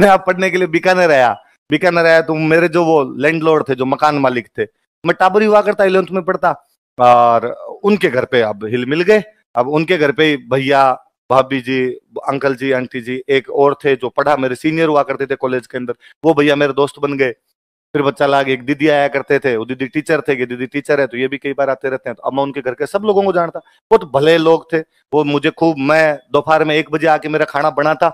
मैं आप पढ़ने के लिए बीकानेर आया बीकानेर आया तो मेरे जो वो लैंडलॉर्ड थे जो मकान मालिक थे मैं टाबर हुआ करता इलेवंथ में पढ़ता और उनके घर पे अब हिल मिल गए अब उनके घर पे भैया भाभी जी अंकल जी आंटी जी एक और थे जो पढ़ा मेरे सीनियर हुआ करते थे कॉलेज के अंदर वो भैया मेरे दोस्त बन गए फिर बच्चा लाग एक दीदी आया करते थे वो दीदी टीचर थे कि दीदी टीचर है तो ये भी कई बार आते रहते हैं तो अब मैं उनके घर के सब लोगों को जानता बहुत भले लोग थे वो मुझे खूब मैं दोपहर में एक बजे आके मेरा खाना बनाता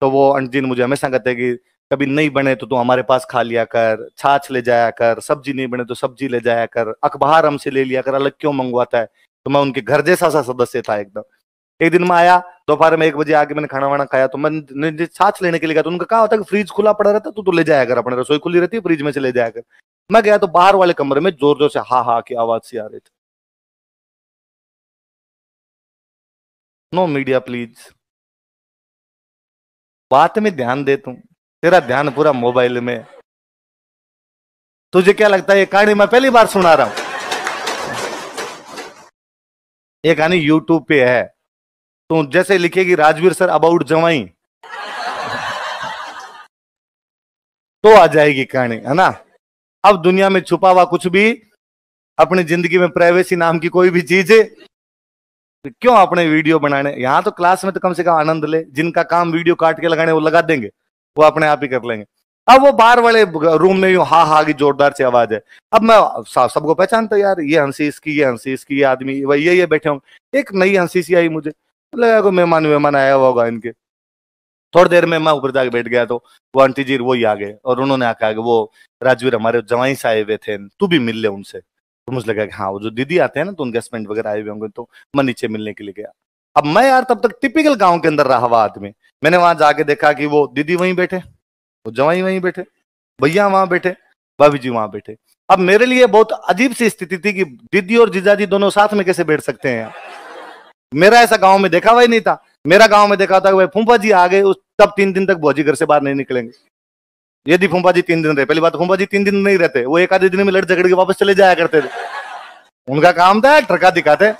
तो वो अंजदीन मुझे हमेशा कहते हैं कि कभी नहीं बने तो तू हमारे पास खा लिया कर छाछ ले जाया कर सब्जी नहीं बने तो सब्जी ले जाया कर अखबार हमसे ले लिया कर अलग क्यों मंगवाता है तो मैं उनके घर जैसा सा सदस्य था एकदम एक दिन मैं आया दोपहर में एक बजे आके मैंने खाना वाना खाया तो मैंने छाछ लेने के लिए गया तो उनका कहा होता है कि फ्रिज खुला पड़ा रहता तो तू ले जाया कर अपने रसोई खुली रहती है फ्रिज में से ले जाया कर मैं गया तो बाहर वाले कमरे में जोर जोर से हा हा की आवाज सी आ रही थी नो मीडिया प्लीज बात में ध्यान दे तू तेरा ध्यान पूरा मोबाइल में तुझे क्या लगता है ये कहानी मैं पहली बार सुना रहा हूं ये कहानी यूट्यूब पे है तू तो जैसे लिखेगी राजवीर सर अबाउट जवाई तो आ जाएगी कहानी है ना अब दुनिया में छुपा हुआ कुछ भी अपनी जिंदगी में प्राइवेसी नाम की कोई भी चीज तो क्यों अपने वीडियो बनाने यहाँ तो क्लास में तो कम से कम आनंद ले जिनका काम वीडियो काट के लगाने वो लगा देंगे वो अपने आप ही कर लेंगे अब वो बाहर वाले रूम में हा हा की जोरदार सी आवाज है अब मैं सबको पहचानता यार ये हंसी इसकी ये हंसी इसकी ये आदमी ये ये बैठे होंगे एक नई हंसी सी आई मुझे लगा को मेहमान वेहमान आया हुआ होगा इनके थोड़ी देर में मैं ऊपर जाके बैठ गया तो वो आंटी जी ही आ गए और उन्होंने आके आगे वो राजवीर हमारे जवाई से आए हुए थे तू भी मिल ले उनसे तो मुझे लगा कि हाँ वो जो दीदी आते हैं ना तो उनके हस्बैंड वगैरह आए हुए होंगे तो मैं नीचे मिलने के लिए गया अब मैं यार तब तक टिपिकल गांव के अंदर रहा हुआ आदमी मैंने वहां जाके देखा कि वो दीदी वहीं बैठे वो जवाई वहीं बैठे भैया वहां बैठे भाभी जी वहां बैठे अब मेरे लिए बहुत अजीब सी स्थिति थी कि दीदी और जीजाजी दोनों साथ में कैसे बैठ सकते हैं मेरा ऐसा गांव में देखा हुआ ही नहीं था मेरा गांव में देखा था कि भाई फूफा जी आ गए उस तब तीन दिन तक भौजी घर से बाहर नहीं निकलेंगे यदि फूफा जी तीन दिन रहे पहली बात तो फूफा जी तीन दिन नहीं रहते वो एक आधे दिन में लड़ झगड़ के वापस चले जाया करते थे उनका काम था ट्रका दिखाते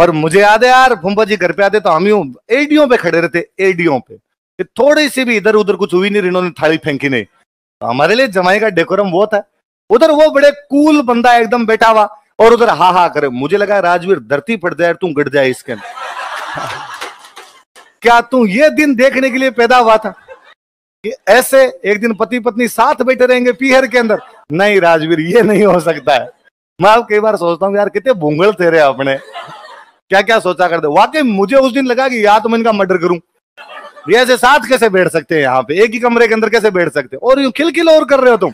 और मुझे याद है यार फूफा जी घर पे आते तो हम यू एडियो पे खड़े रहते एडियो पे थोड़ी सी भी इधर उधर कुछ हुई नहीं इन्होंने थाली फेंकी नहीं तो हमारे लिए जमाई का डेकोरम वो था उधर वो बड़े कूल बंदा एकदम बैठा हुआ और उधर हा हा करे मुझे लगा राजवीर धरती पड़ जाए तू गड़ जाए इसके क्या तू ये दिन देखने के लिए पैदा हुआ था ऐसे एक दिन पति पत्नी साथ बैठे रहेंगे पीहर के अंदर नहीं राजवीर ये नहीं हो सकता है मैं आप कई बार सोचता हूँ यार कितने भूंगल थे रहे अपने क्या क्या सोचा कर दे वाकई मुझे उस दिन लगा कि या तो मैं इनका मर्डर करूं ये ऐसे साथ कैसे बैठ सकते हैं यहाँ पे एक ही कमरे के अंदर कैसे बैठ सकते और यूं खिलखिल और कर रहे हो तुम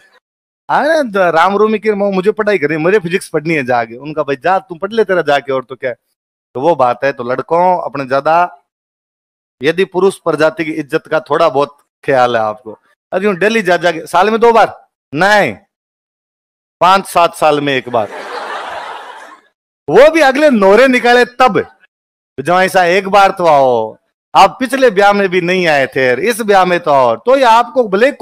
अरे राम रूमी की मुझे पढ़ाई करी मुझे फिजिक्स पढ़नी है जाके उनका भाई जा तुम पढ़ ले तेरा जाके और तो क्या तो वो बात है तो लड़कों अपने ज्यादा यदि पुरुष प्रजाति की इज्जत का थोड़ा बहुत ख्याल है आपको अरे दिल्ली जा जाके साल में दो बार नहीं पांच सात साल में एक बार वो भी अगले नोरे निकाले तब जो ऐसा एक बार तो आओ आप पिछले ब्याह में भी नहीं आए थे इस ब्याह में तो और तो ये आपको भले